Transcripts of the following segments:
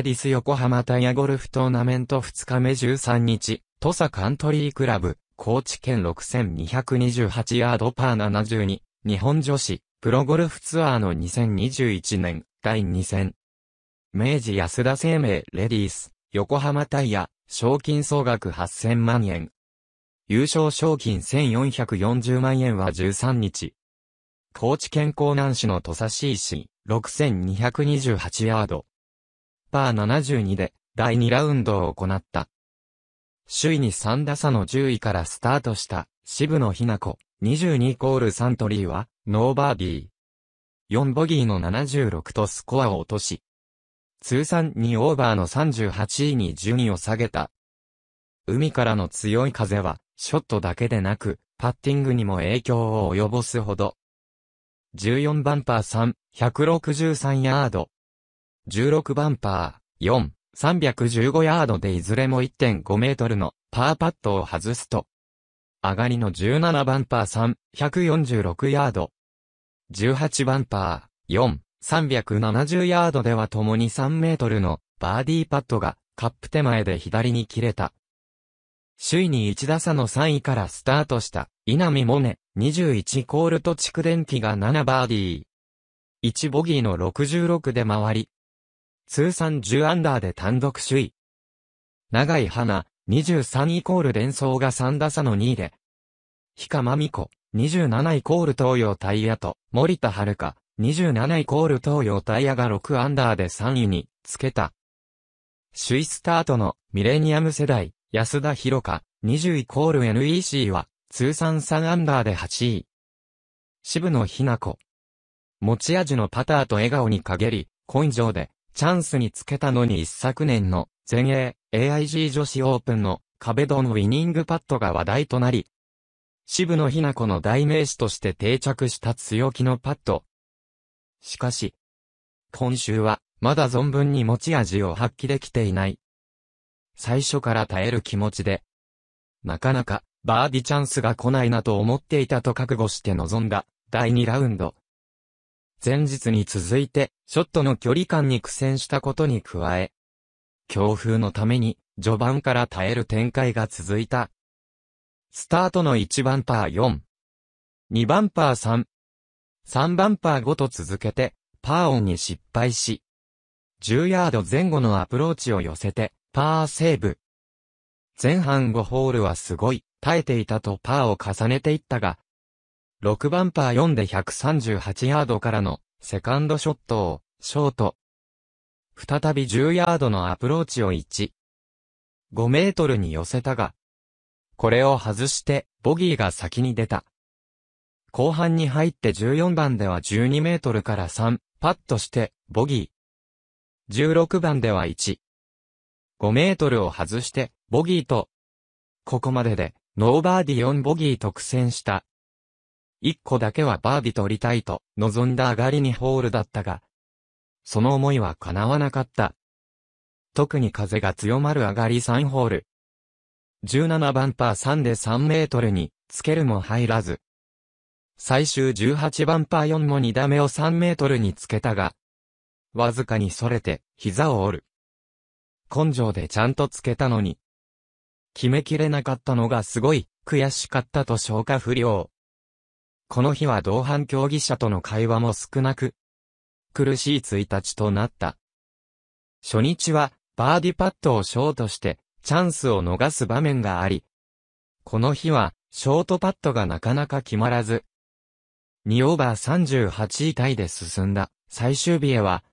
レディス横浜タイヤゴルフトーナメント2日目13日、トサカントリークラブ、高知県6228ヤードパー72、日本女子、プロゴルフツアーの2021年、第2戦。明治安田生命レディース、横浜タイヤ、賞金総額8000万円。優勝賞金1440万円は13日。高知県江南市の土佐 C 市、6228ヤード。パー72で第2ラウンドを行った。首位に3打差の10位からスタートした渋野日向子22コールサントリーはノーバーディー。4ボギーの76とスコアを落とし、通算2オーバーの38位に順位を下げた。海からの強い風は、ショットだけでなく、パッティングにも影響を及ぼすほど。14番パー3、163ヤード、16番パー、4、315ヤードでいずれも1.5メートルのパーパットを外すと、上がりの17番パー3、146ヤード、18番パー、4、370ヤードでは共に3メートルのバーディーパットがカップ手前で左に切れた。首位に1打差の3位からスタートした稲見萌寧21コールと蓄電機が7バーディー。1ボギーの66で回り、通算10アンダーで単独首位。長井花、23イコール連想が3打差の2位で、ひか真美子、27イコール東洋タイヤと、森田遥、27イコール東洋タイヤが6アンダーで3位に、つけた。首位スタートのミレニアム世代、安田博香、20イコール NEC は、通算3アンダーで8位。渋野日向子。持ち味のパターと笑顔に陰り、根性上で、チャンスにつけたのに一昨年の全英 AIG 女子オープンの壁ドンウィニングパッドが話題となり、渋野日向子の代名詞として定着した強気のパッド。しかし、今週はまだ存分に持ち味を発揮できていない。最初から耐える気持ちで、なかなかバーディチャンスが来ないなと思っていたと覚悟して臨んだ第2ラウンド。前日に続いて、ショットの距離感に苦戦したことに加え、強風のために、序盤から耐える展開が続いた。スタートの1番パー4、2番パー3、3番パー5と続けて、パーオンに失敗し、10ヤード前後のアプローチを寄せて、パーセーブ。前半5ホールはすごい、耐えていたとパーを重ねていったが、6番パー4で138ヤードからのセカンドショットをショート。再び10ヤードのアプローチを1。5メートルに寄せたが、これを外してボギーが先に出た。後半に入って14番では12メートルから3、パッとしてボギー。16番では1。5メートルを外してボギーと、ここまででノーバーディ4ボギー特選した一個だけはバーディ取りたいと、望んだ上がりにホールだったが、その思いは叶わなかった。特に風が強まる上がり3ホール。17番パー3で3メートルに、つけるも入らず。最終18番パー4も2打目を3メートルにつけたが、わずかに逸れて、膝を折る。根性でちゃんとつけたのに、決めきれなかったのがすごい、悔しかったと消化不良。この日は同伴競技者との会話も少なく、苦しい1日となった。初日は、バーディパットをショートして、チャンスを逃す場面があり、この日は、ショートパットがなかなか決まらず、2オーバー38位タイで進んだ最終日へは、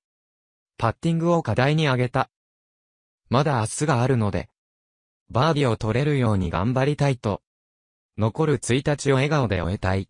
パッティングを課題に挙げた。まだ明日があるので、バーディを取れるように頑張りたいと、残る1日を笑顔で終えたい。